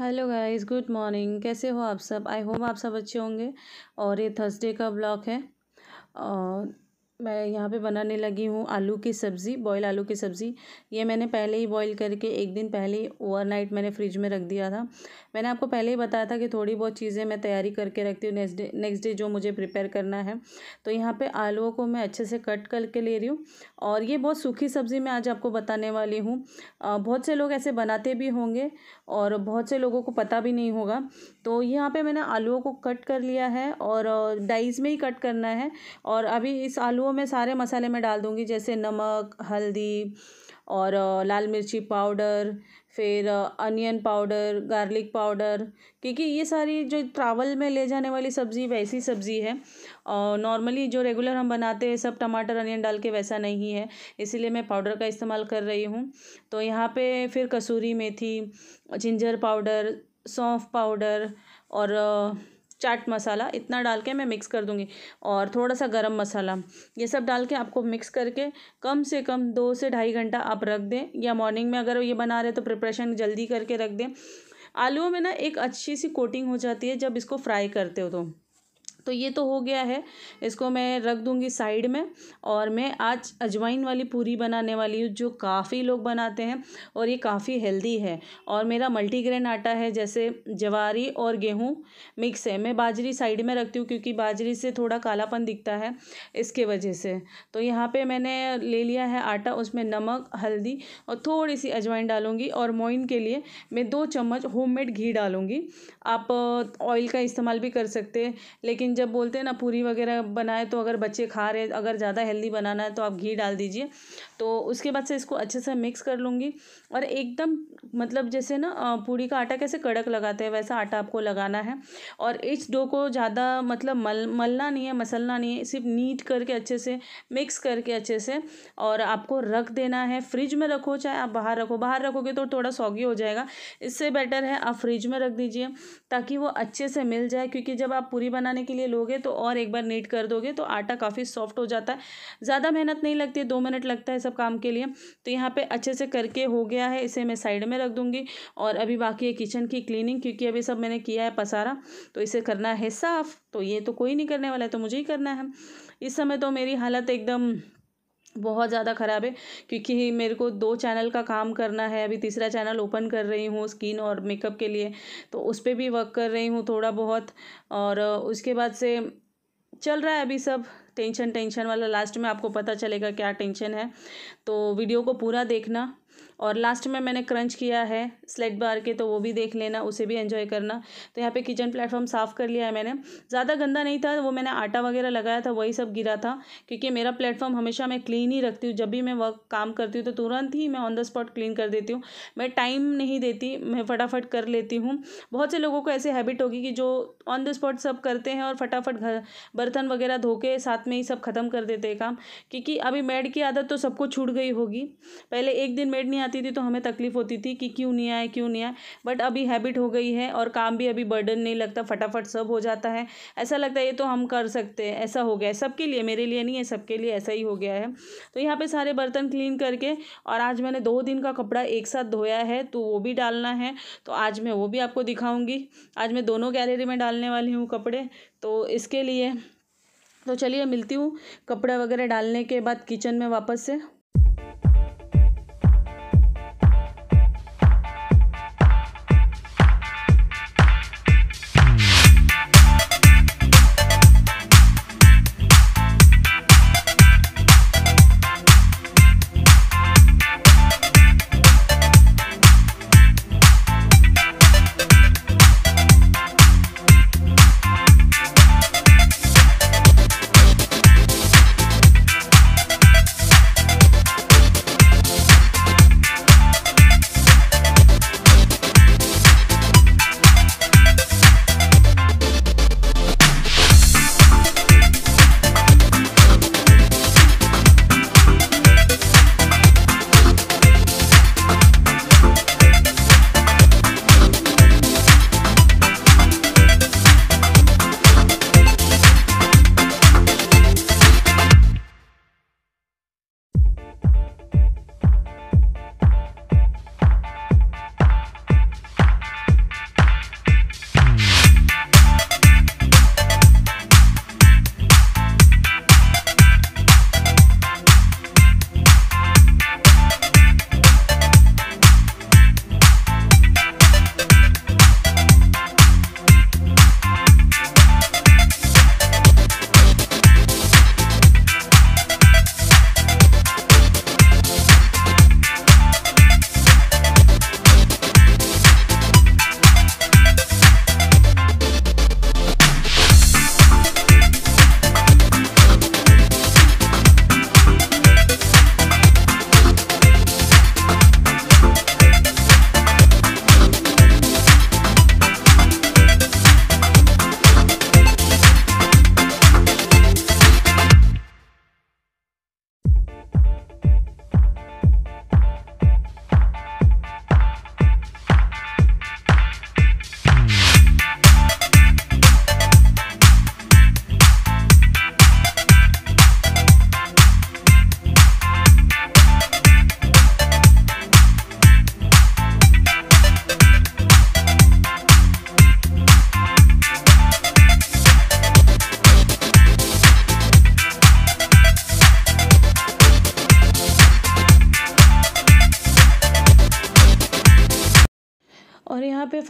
hello guys good morning कैसे हो आप सब आई होप आप सब अच्छे होंगे और ये थर्सडे का ब्लॉग है और मैं यहाँ पे बनाने लगी हूँ आलू की सब्ज़ी बॉयल आलू की सब्ज़ी ये मैंने पहले ही बॉईल करके एक दिन पहले ही ओवरनाइट मैंने फ्रिज में रख दिया था मैंने आपको पहले ही बताया था कि थोड़ी बहुत चीज़ें मैं तैयारी करके रखती हूँ नेक्स्ट डे नेक्स्ट डे जो मुझे प्रिपेयर करना है तो यहाँ पे आलूओं को मैं अच्छे से कट करके ले रही हूँ और ये बहुत सूखी सब्ज़ी मैं आज आपको बताने वाली हूँ बहुत से लोग ऐसे बनाते भी होंगे और बहुत से लोगों को पता भी नहीं होगा तो यहाँ पर मैंने आलुओं को कट कर लिया है और डाइस में ही कट करना है और अभी इस आलू तो मैं सारे मसाले में डाल दूँगी जैसे नमक हल्दी और लाल मिर्ची पाउडर फिर अनियन पाउडर गार्लिक पाउडर क्योंकि ये सारी जो ट्रावल में ले जाने वाली सब्ज़ी वैसी सब्ज़ी है और नॉर्मली जो रेगुलर हम बनाते हैं सब टमाटर अनियन डाल के वैसा नहीं है इसीलिए मैं पाउडर का इस्तेमाल कर रही हूँ तो यहाँ पे फिर कसूरी मेथी जिंजर पाउडर सौंफ पाउडर और चाट मसाला इतना डाल के मैं मिक्स कर दूँगी और थोड़ा सा गरम मसाला ये सब डाल के आपको मिक्स करके कम से कम दो से ढाई घंटा आप रख दें या मॉर्निंग में अगर ये बना रहे तो प्रिपरेशन जल्दी करके रख दें आलुओं में ना एक अच्छी सी कोटिंग हो जाती है जब इसको फ्राई करते हो तो तो ये तो हो गया है इसको मैं रख दूँगी साइड में और मैं आज अजवाइन वाली पूरी बनाने वाली हूँ जो काफ़ी लोग बनाते हैं और ये काफ़ी हेल्दी है और मेरा मल्टीग्रेन आटा है जैसे जवारी और गेहूँ मिक्स है मैं बाजरी साइड में रखती हूँ क्योंकि बाजरी से थोड़ा कालापन दिखता है इसके वजह से तो यहाँ पर मैंने ले लिया है आटा उसमें नमक हल्दी और थोड़ी सी अजवाइन डालूँगी और मोइन के लिए मैं दो चम्मच होम घी डालूँगी आप ऑयल का इस्तेमाल भी कर सकते हैं लेकिन जब बोलते हैं ना पूरी वगैरह बनाए तो अगर बच्चे खा रहे अगर ज़्यादा हेल्दी बनाना है तो आप घी डाल दीजिए तो उसके बाद से इसको अच्छे से मिक्स कर लूँगी और एकदम मतलब जैसे ना पूरी का आटा कैसे कड़क लगाते हैं वैसा आटा आपको लगाना है और इस डो को ज़्यादा मतलब मल मलना नहीं है मसलना नहीं है सिर्फ नीट करके अच्छे से मिक्स करके अच्छे से और आपको रख देना है फ्रिज में रखो चाहे आप बाहर रखो बाहर रखोगे तो थोड़ा सॉगी हो जाएगा इससे बेटर है आप फ्रिज में रख दीजिए ताकि वो अच्छे से मिल जाए क्योंकि जब आप पूरी बनाने के लिए लोगे तो और एक बार नीट कर दोगे तो आटा काफ़ी सॉफ्ट हो जाता है ज़्यादा मेहनत नहीं लगती है दो मिनट लगता है सब काम के लिए तो यहाँ पर अच्छे से करके हो गया है इसे मैं साइड में रख दूँगी और अभी बाकी है किचन की क्लीनिंग क्योंकि अभी सब मैंने किया है पसारा तो इसे करना है साफ़ तो ये तो कोई नहीं करने वाला है तो मुझे ही करना है इस समय तो मेरी हालत एकदम बहुत ज़्यादा ख़राब है क्योंकि मेरे को दो चैनल का काम करना है अभी तीसरा चैनल ओपन कर रही हूँ स्किन और मेकअप के लिए तो उस पर भी वर्क कर रही हूँ थोड़ा बहुत और उसके बाद से चल रहा है अभी सब टेंशन टेंशन वाला लास्ट में आपको पता चलेगा क्या टेंशन है तो वीडियो को पूरा देखना और लास्ट में मैंने क्रंच किया है स्लेट बार के तो वो भी देख लेना उसे भी एंजॉय करना तो यहाँ पे किचन प्लेटफॉर्म साफ़ कर लिया है मैंने ज़्यादा गंदा नहीं था वो मैंने आटा वगैरह लगाया था वही सब गिरा था क्योंकि मेरा प्लेटफॉर्म हमेशा मैं क्लीन ही रखती हूँ जब भी मैं वर्क काम करती हूँ तो तुरंत ही मैं ऑन द स्पॉट क्लीन कर देती हूँ मैं टाइम नहीं देती मैं फटाफट कर लेती हूँ बहुत से लोगों को ऐसे हैबिट होगी कि जो ऑन द स्पॉट सब करते हैं और फटाफट घर बर्तन वगैरह धो के साथ में ही सब ख़त्म कर देते हैं काम क्योंकि अभी मेड की आदत तो सबको छूट गई होगी पहले एक दिन मेड नहीं आती थी तो हमें तकलीफ़ होती थी कि क्यों नहीं आए क्यों नहीं आए बट अभी हैबिट हो गई है और काम भी अभी बर्डन नहीं लगता फटाफट सब हो जाता है ऐसा लगता है ये तो हम कर सकते हैं ऐसा हो गया है सबके लिए मेरे लिए नहीं है सबके लिए ऐसा ही हो गया है तो यहाँ पर सारे बर्तन क्लीन करके और आज मैंने दो दिन का कपड़ा एक साथ धोया है तो वो भी डालना है तो आज मैं वो भी आपको दिखाऊँगी आज मैं दोनों गैलरी में डालने वाली हूँ कपड़े तो इसके लिए तो चलिए मिलती हूँ कपड़ा वगैरह डालने के बाद किचन में वापस से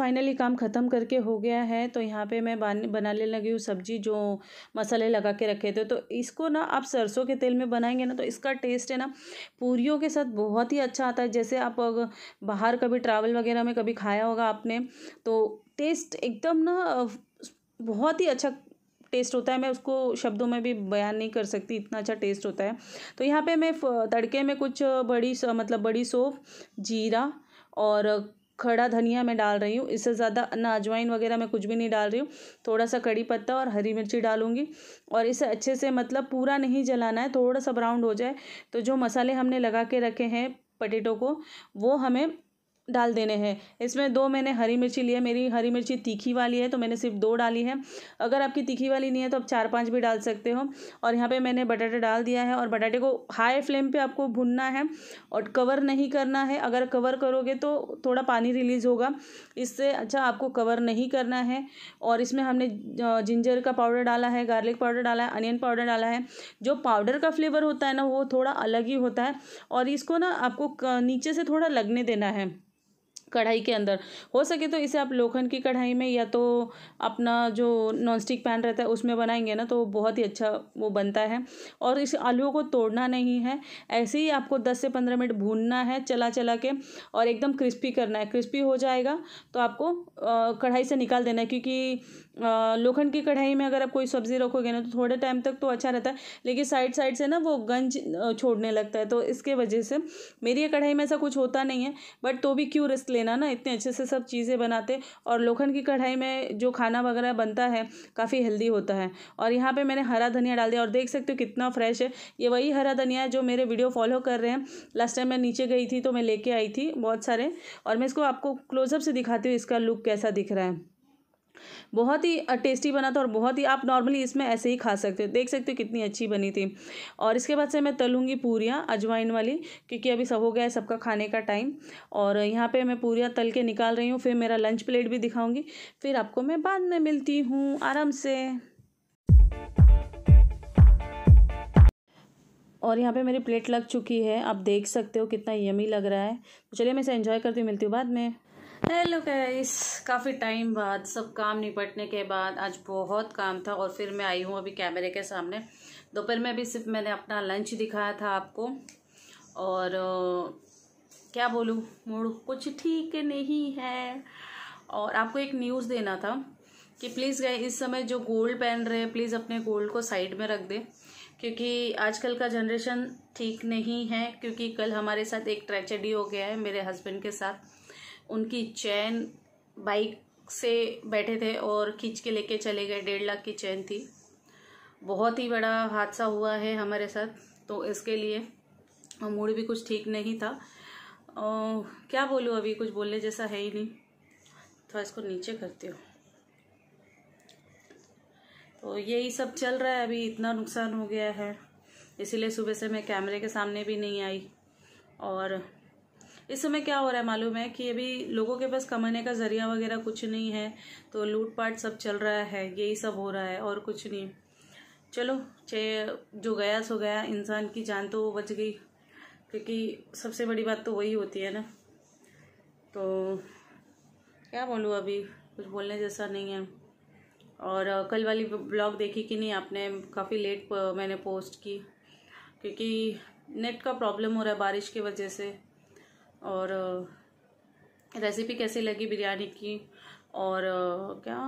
फाइनली काम ख़त्म करके हो गया है तो यहाँ पे मैं बनाने लगी हूँ सब्जी जो मसाले लगा के रखे थे तो इसको ना आप सरसों के तेल में बनाएंगे ना तो इसका टेस्ट है ना पूरीयों के साथ बहुत ही अच्छा आता है जैसे आप बाहर कभी ट्रैवल वगैरह में कभी खाया होगा आपने तो टेस्ट एकदम ना बहुत ही अच्छा टेस्ट होता है मैं उसको शब्दों में भी बयान नहीं कर सकती इतना अच्छा टेस्ट होता है तो यहाँ पे मैं तड़के में कुछ बड़ी मतलब बड़ी सौफ जीरा और खड़ा धनिया मैं डाल रही हूँ इससे ज़्यादा ना अजवाइन वगैरह मैं कुछ भी नहीं डाल रही हूँ थोड़ा सा कड़ी पत्ता और हरी मिर्ची डालूंगी और इसे अच्छे से मतलब पूरा नहीं जलाना है थोड़ा सा ब्राउन हो जाए तो जो मसाले हमने लगा के रखे हैं पटेटो को वो हमें डाल देने हैं इसमें दो मैंने हरी मिर्ची ली है मेरी हरी मिर्ची तीखी वाली है तो मैंने सिर्फ दो डाली है अगर आपकी तीखी वाली नहीं है तो आप चार पाँच भी डाल सकते हो और यहाँ पर मैंने बटाटे डाल दिया है और बटाटे को हाई फ्लेम पर आपको भुनना है और कवर नहीं करना है अगर कवर करोगे तो थोड़ा पानी रिलीज़ होगा इससे अच्छा आपको कवर नहीं करना है और इसमें हमने जिंजर का पाउडर डाला है गार्लिक पाउडर डाला है अनियन पाउडर डाला है जो पाउडर का फ्लेवर होता है ना वो थोड़ा अलग ही होता है और इसको ना आपको नीचे से थोड़ा लगने देना है कढ़ाई के अंदर हो सके तो इसे आप लोखन की कढ़ाई में या तो अपना जो नॉनस्टिक पैन रहता है उसमें बनाएंगे ना तो बहुत ही अच्छा वो बनता है और इस आलूओं को तोड़ना नहीं है ऐसे ही आपको दस से पंद्रह मिनट भूनना है चला चला के और एकदम क्रिस्पी करना है क्रिस्पी हो जाएगा तो आपको कढ़ाई से निकाल देना है क्योंकि लोखंड की कढ़ाई में अगर आप कोई सब्ज़ी रखोगे ना तो थोड़े टाइम तक तो अच्छा रहता है लेकिन साइड साइड से ना वो गंज छोड़ने लगता है तो इसके वजह से मेरी ये कढ़ाई में ऐसा कुछ होता नहीं है बट तो भी क्यों रिस्क लेना ना इतने अच्छे से सब चीज़ें बनाते और लोखंड की कढ़ाई में जो खाना वगैरह बनता है काफ़ी हेल्दी होता है और यहाँ पर मैंने हरा धनिया डाल दिया और देख सकते हो कितना फ्रेश है ये वही हरा धनिया है जो मेरे वीडियो फॉलो कर रहे हैं लास्ट टाइम मैं नीचे गई थी तो मैं लेके आई थी बहुत सारे और मैं इसको आपको क्लोजअप से दिखाती हूँ इसका लुक कैसा दिख रहा है बहुत ही टेस्टी बना था और बहुत ही आप नॉर्मली इसमें ऐसे ही खा सकते हो देख सकते हो कितनी अच्छी बनी थी और इसके बाद से मैं तलूँगी पूरियाँ अजवाइन वाली क्योंकि अभी सब हो गया है सबका खाने का टाइम और यहाँ पे मैं पूरियाँ तल के निकाल रही हूँ फिर मेरा लंच प्लेट भी दिखाऊँगी फिर आपको मैं बाद में मिलती हूँ आराम से और यहाँ पर मेरी प्लेट लग चुकी है आप देख सकते हो कितना यमी लग रहा है तो चलिए मैं इसे एंजॉय करती हूँ मिलती हूँ बाद में हेलो गाइस काफ़ी टाइम बाद सब काम निपटने के बाद आज बहुत काम था और फिर मैं आई हूँ अभी कैमरे के सामने दोपहर में भी सिर्फ मैंने अपना लंच दिखाया था आपको और आ, क्या बोलूँ मूड कुछ ठीक नहीं है और आपको एक न्यूज़ देना था कि प्लीज़ गए इस समय जो गोल्ड पहन रहे हैं प्लीज़ अपने गोल्ड को साइड में रख दें क्योंकि आजकल का जनरेशन ठीक नहीं है क्योंकि कल हमारे साथ एक ट्रेजेडी हो गया है मेरे हस्बैंड के साथ उनकी चैन बाइक से बैठे थे और खींच के लेके चले गए डेढ़ लाख की चैन थी बहुत ही बड़ा हादसा हुआ है हमारे साथ तो इसके लिए मूड भी कुछ ठीक नहीं था और क्या बोलूँ अभी कुछ बोलने जैसा है ही नहीं थोड़ा तो इसको नीचे करती हूँ तो यही सब चल रहा है अभी इतना नुकसान हो गया है इसीलिए सुबह से मैं कैमरे के सामने भी नहीं आई और इस समय क्या हो रहा है मालूम है कि अभी लोगों के पास कमाने का जरिया वगैरह कुछ नहीं है तो लूटपाट सब चल रहा है यही सब हो रहा है और कुछ नहीं चलो चाहे जो गया सो गया इंसान की जान तो बच गई क्योंकि सबसे बड़ी बात तो वही होती है ना तो क्या बोलूँ अभी कुछ बोलने जैसा नहीं है और कल वाली ब्लॉग देखी कि नहीं आपने काफ़ी लेट मैंने पोस्ट की क्योंकि नेट का प्रॉब्लम हो रहा है बारिश की वजह से और रेसिपी कैसी लगी बिरयानी की और क्या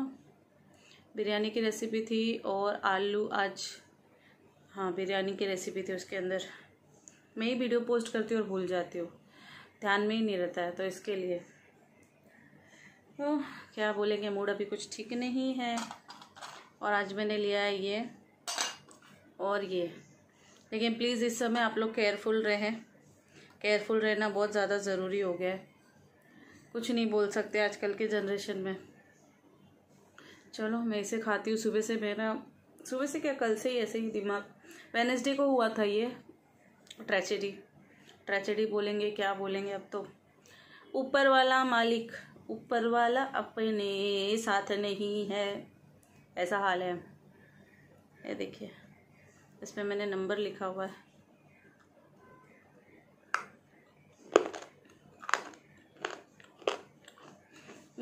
बिरयानी की रेसिपी थी और आलू आज हाँ बिरयानी की रेसिपी थी उसके अंदर मैं ही वीडियो पोस्ट करती हूँ और भूल जाती हूँ ध्यान में ही नहीं रहता है तो इसके लिए तो क्या बोलेंगे मूड अभी कुछ ठीक नहीं है और आज मैंने लिया है ये और ये लेकिन प्लीज़ इस समय आप लोग केयरफुल रहें केयरफुल रहना बहुत ज़्यादा ज़रूरी हो गया है कुछ नहीं बोल सकते आजकल के जनरेशन में चलो मैं इसे खाती हूँ सुबह से मेरा सुबह से क्या कल से ही ऐसे ही दिमाग वेनसडे को हुआ था ये ट्रेजेडी ट्रेजेडी बोलेंगे क्या बोलेंगे अब तो ऊपर वाला मालिक ऊपर वाला अपने साथ नहीं है ऐसा हाल है ये देखिए इसमें मैंने नंबर लिखा हुआ है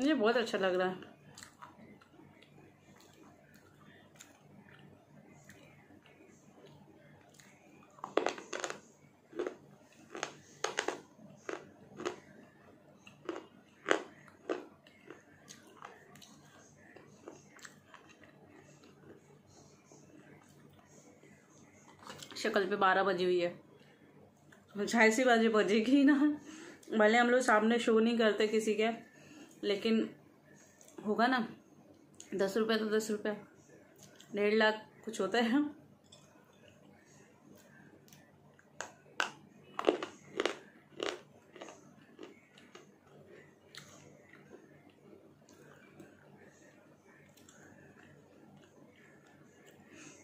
मुझे बहुत अच्छा लग रहा है शक्ल पे बारह बजी हुई है झाई सी बाजी बजेगी ना भले हम लोग सामने शो नहीं करते किसी के लेकिन होगा ना दस रुपये तो दस रुपये डेढ़ लाख कुछ होता है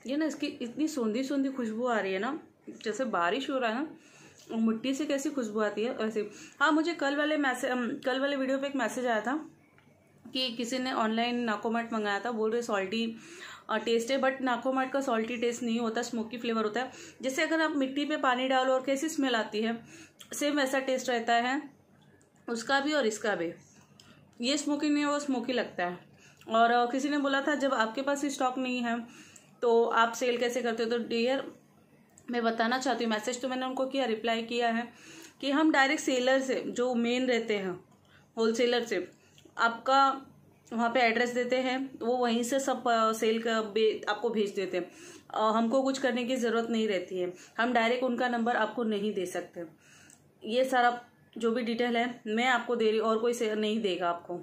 ये ना इसकी इतनी सोंधी सोंधी खुशबू आ रही है ना जैसे बारिश हो रहा है ना मिट्टी से कैसी खुशबू आती है ऐसे हाँ मुझे कल वाले मैसेज कल वाले वीडियो पे एक मैसेज आया था कि किसी ने ऑनलाइन नाकोमट मंगाया था बोल रहे सॉल्टी टेस्ट है बट नाकोमट का सॉल्टी टेस्ट नहीं होता स्मोकी फ्लेवर होता है जैसे अगर आप मिट्टी पे पानी डालो और कैसी स्मेल आती है सेम वैसा टेस्ट रहता है उसका भी और इसका भी ये स्मोकी नहीं है वो स्मोकी लगता है और किसी ने बोला था जब आपके पास स्टॉक नहीं है तो आप सेल कैसे करते हो तो डियर मैं बताना चाहती हूँ मैसेज तो मैंने उनको किया रिप्लाई किया है कि हम डायरेक्ट सेलर से जो मेन रहते हैं होलसेलर से आपका वहाँ पे एड्रेस देते हैं वो वहीं से सब सेल का बे, आपको भेज देते हैं हमको कुछ करने की ज़रूरत नहीं रहती है हम डायरेक्ट उनका नंबर आपको नहीं दे सकते ये सारा जो भी डिटेल है मैं आपको दे रही और कोई शेयर नहीं देगा आपको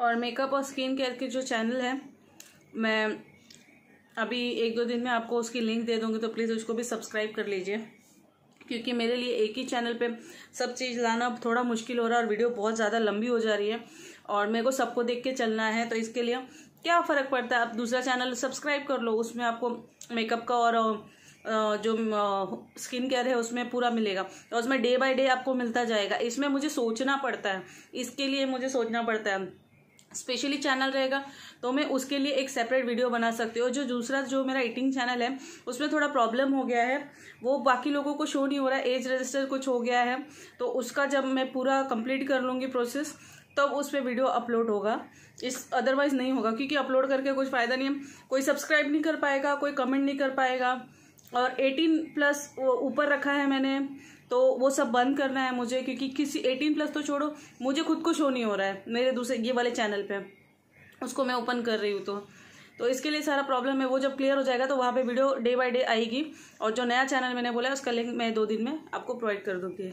और मेकअप और स्किन केयर के जो चैनल है मैं अभी एक दो दिन में आपको उसकी लिंक दे दूँगी तो प्लीज़ उसको भी सब्सक्राइब कर लीजिए क्योंकि मेरे लिए एक ही चैनल पे सब चीज़ लाना थोड़ा मुश्किल हो रहा है और वीडियो बहुत ज़्यादा लंबी हो जा रही है और मेरे को सबको देख के चलना है तो इसके लिए क्या फ़र्क पड़ता है आप दूसरा चैनल सब्सक्राइब कर लो उसमें आपको मेकअप का और जो स्किन केयर है उसमें पूरा मिलेगा और उसमें डे बाय डे आपको मिलता जाएगा इसमें मुझे सोचना पड़ता है इसके लिए मुझे सोचना पड़ता है स्पेशली चैनल रहेगा तो मैं उसके लिए एक सेपरेट वीडियो बना सकती हूँ जो दूसरा जो मेरा ईटिंग चैनल है उसमें थोड़ा प्रॉब्लम हो गया है वो बाकी लोगों को शो नहीं हो रहा है एज रजिस्टर कुछ हो गया है तो उसका जब मैं पूरा कंप्लीट कर लूँगी प्रोसेस तब उस पर वीडियो अपलोड होगा इस अदरवाइज़ नहीं होगा क्योंकि अपलोड करके कुछ फ़ायदा नहीं है कोई सब्सक्राइब नहीं कर पाएगा कोई कमेंट नहीं कर पाएगा और एटीन प्लस ऊपर रखा है मैंने तो वो सब बंद करना है मुझे क्योंकि किसी एटीन प्लस तो छोड़ो मुझे खुद को शो नहीं हो रहा है मेरे दूसरे ये वाले चैनल पे उसको मैं ओपन कर रही हूँ तो तो इसके लिए सारा प्रॉब्लम है वो जब क्लियर हो जाएगा तो वहाँ पे वीडियो डे बाय डे आएगी और जो नया चैनल मैंने बोला है उसका लिंक मैं दो दिन में आपको प्रोवाइड कर दूँगी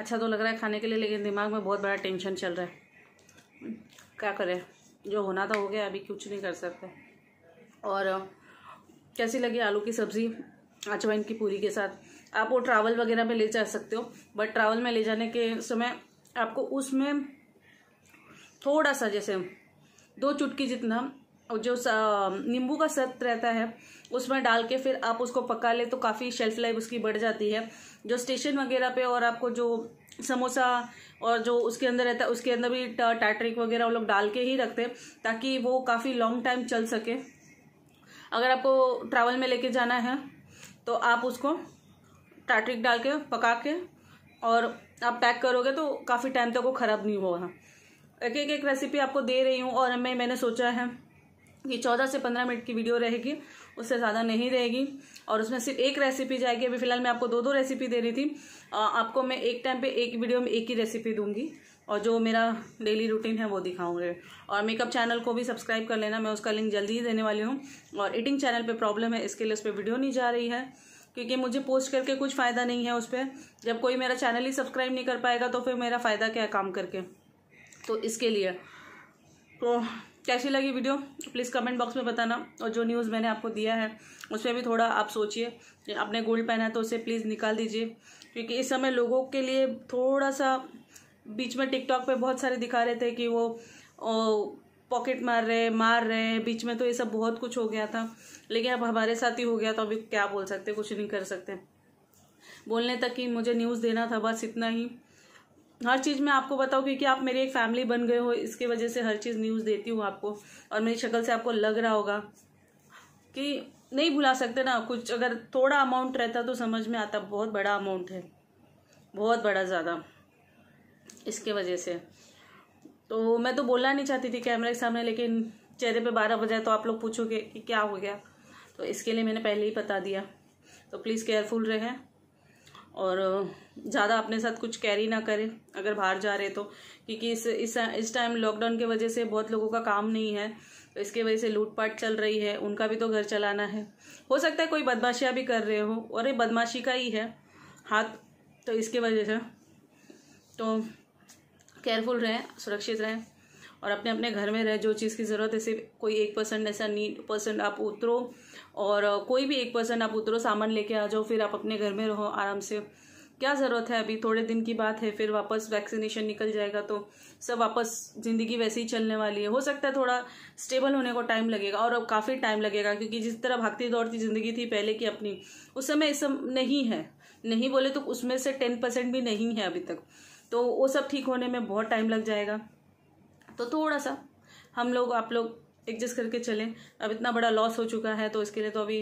अच्छा तो लग रहा है खाने के लिए लेकिन दिमाग में बहुत बड़ा टेंशन चल रहा है क्या करें जो होना था तो हो गया अभी कुछ नहीं कर सकते और कैसी लगी आलू की सब्ज़ी अचवाइन की पूरी के साथ आप वो ट्रैवल वगैरह में ले जा सकते हो बट ट्रैवल में ले जाने के समय आपको उसमें थोड़ा सा जैसे दो चुटकी जितना जो नींबू का सत रहता है उसमें डाल के फिर आप उसको पका ले तो काफ़ी शेल्फ लाइफ उसकी बढ़ जाती है जो स्टेशन वगैरह पे और आपको जो समोसा और जो उसके अंदर रहता है उसके अंदर भी टैटरिक वगैरह वो लोग डाल के ही रखते हैं ताकि वो काफ़ी लॉन्ग टाइम चल सके अगर आपको ट्रैवल में लेके जाना है तो आप उसको टैटरिक डाल के पका के और आप पैक करोगे तो काफ़ी टाइम तक वो ख़राब नहीं होगा एक एक एक रेसिपी आपको दे रही हूँ और मैं मैंने सोचा है ये चौदह से पंद्रह मिनट की वीडियो रहेगी उससे ज़्यादा नहीं रहेगी और उसमें सिर्फ एक रेसिपी जाएगी अभी फिलहाल मैं आपको दो दो रेसिपी दे रही थी आपको मैं एक टाइम पे एक वीडियो में एक ही रेसिपी दूंगी और जो मेरा डेली रूटीन है वो दिखाऊंगे और मेकअप चैनल को भी सब्सक्राइब कर लेना मैं उसका लिंक जल्दी ही देने वाली हूँ और ईटिंग चैनल पर प्रॉब्लम है इसके लिए उस पर वीडियो नहीं जा रही है क्योंकि मुझे पोस्ट करके कुछ फ़ायदा नहीं है उस पर जब कोई मेरा चैनल ही सब्सक्राइब नहीं कर पाएगा तो फिर मेरा फ़ायदा क्या है काम करके तो इसके लिए तो कैसी लगी वीडियो प्लीज़ कमेंट बॉक्स में बताना और जो न्यूज़ मैंने आपको दिया है उसमें भी थोड़ा आप सोचिए आपने गोल्ड पहना है तो उसे प्लीज़ निकाल दीजिए क्योंकि इस समय लोगों के लिए थोड़ा सा बीच में टिकटॉक पे बहुत सारे दिखा रहे थे कि वो पॉकेट मार रहे मार रहे बीच में तो ये सब बहुत कुछ हो गया था लेकिन अब हमारे साथ ही हो गया तो अभी क्या बोल सकते कुछ नहीं कर सकते बोलने तक कि मुझे न्यूज़ देना था बस इतना ही हर चीज़ में आपको बताऊँ क्योंकि आप मेरी एक फैमिली बन गए हो इसके वजह से हर चीज़ न्यूज़ देती हूँ आपको और मेरी शक्ल से आपको लग रहा होगा कि नहीं भुला सकते ना कुछ अगर थोड़ा अमाउंट रहता तो समझ में आता बहुत बड़ा अमाउंट है बहुत बड़ा ज़्यादा इसके वजह से तो मैं तो बोलना नहीं चाहती थी कैमरे के सामने लेकिन चेहरे पे बारह बजे तो आप लोग पूछोगे कि क्या हो गया तो इसके लिए मैंने पहले ही बता दिया तो प्लीज़ केयरफुल रहें और ज़्यादा अपने साथ कुछ कैरी ना करें अगर बाहर जा रहे तो क्योंकि इस इस इस टाइम लॉकडाउन की वजह से बहुत लोगों का काम नहीं है तो इसके वजह से लूटपाट चल रही है उनका भी तो घर चलाना है हो सकता है कोई बदमाशियाँ भी कर रहे हो और ये बदमाशी का ही है हाथ तो इसके वजह से तो केयरफुल रहें सुरक्षित रहें और अपने अपने घर में रह जो चीज़ की ज़रूरत है सिर्फ कोई एक परसेंट ऐसा नीड परसेंट आप उतरो और कोई भी एक परसेंट आप उतरो सामान लेके आ जाओ फिर आप अपने घर में रहो आराम से क्या ज़रूरत है अभी थोड़े दिन की बात है फिर वापस वैक्सीनेशन निकल जाएगा तो सब वापस ज़िंदगी वैसे ही चलने वाली है हो सकता है थोड़ा स्टेबल होने को टाइम लगेगा और अब काफ़ी टाइम लगेगा क्योंकि जिस तरह भागती दौड़ती ज़िंदगी थी पहले की अपनी उस समय इस सब नहीं है नहीं बोले तो उसमें से टेन परसेंट भी नहीं है अभी तक तो वो सब ठीक होने में बहुत टाइम लग जाएगा तो थोड़ा सा हम लोग आप लोग एडजस्ट करके चलें अब इतना बड़ा लॉस हो चुका है तो इसके लिए तो अभी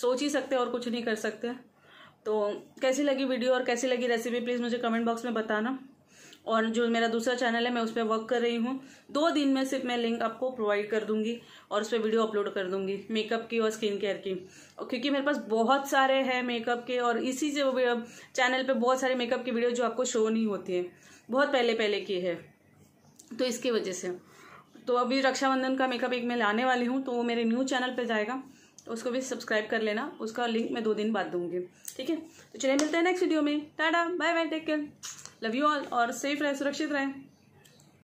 सोच ही सकते और कुछ नहीं कर सकते तो कैसी लगी वीडियो और कैसी लगी रेसिपी प्लीज़ मुझे कमेंट बॉक्स में बताना और जो मेरा दूसरा चैनल है मैं उस पर वर्क कर रही हूँ दो दिन में सिर्फ मैं लिंक आपको प्रोवाइड कर दूंगी और उस पर वीडियो अपलोड कर दूंगी मेकअप की और स्किन केयर की और क्योंकि मेरे पास बहुत सारे हैं मेकअप के और इसी से चैनल पे बहुत सारे मेकअप की वीडियो जो आपको शो नहीं होती है बहुत पहले पहले की है तो इसकी वजह से तो अभी रक्षाबंधन का मेकअप एक मैं लाने वाली हूँ तो वो मेरे न्यू चैनल पर जाएगा तो उसको भी सब्सक्राइब कर लेना उसका लिंक मैं दो दिन बाद दूंगी ठीक है तो चलिए मिलते हैं नेक्स्ट वीडियो में tata bye bye take care love you all और सेफ रहे सुरक्षित रहें